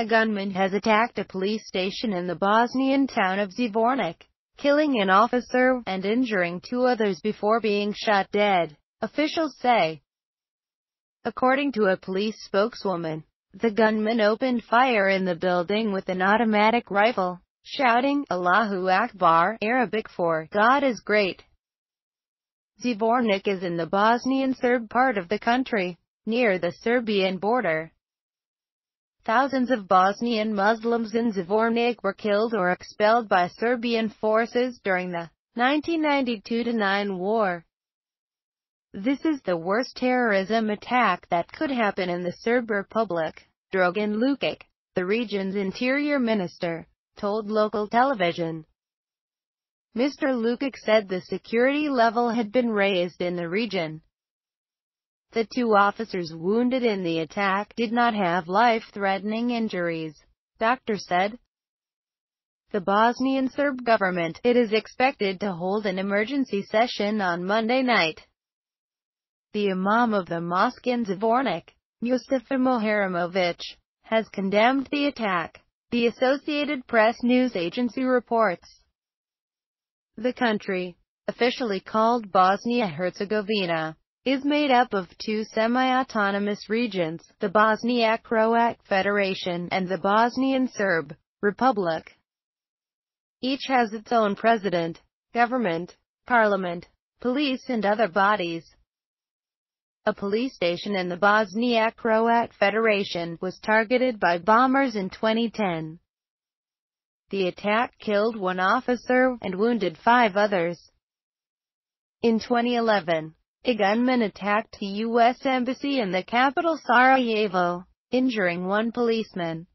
A gunman has attacked a police station in the Bosnian town of Zvornik, killing an officer and injuring two others before being shot dead, officials say. According to a police spokeswoman, the gunman opened fire in the building with an automatic rifle, shouting, Allahu Akbar, Arabic for, God is great. Zvornik is in the Bosnian-Serb part of the country, near the Serbian border. Thousands of Bosnian Muslims in Zvornik were killed or expelled by Serbian forces during the 1992-9 war. This is the worst terrorism attack that could happen in the Serb Republic, Drogan Lukic, the region's interior minister, told local television. Mr. Lukic said the security level had been raised in the region, the two officers wounded in the attack did not have life-threatening injuries, doctor said. The Bosnian Serb government, it is expected to hold an emergency session on Monday night. The imam of the mosque in Zvornik, Mustafa Moharimovic, has condemned the attack, the Associated Press news agency reports. The country, officially called Bosnia-Herzegovina, is made up of two semi-autonomous regions, the bosnia croat Federation and the Bosnian Serb Republic. Each has its own president, government, parliament, police and other bodies. A police station in the bosnia croat Federation was targeted by bombers in 2010. The attack killed one officer and wounded five others. In 2011, a gunman attacked the U.S. Embassy in the capital Sarajevo, injuring one policeman.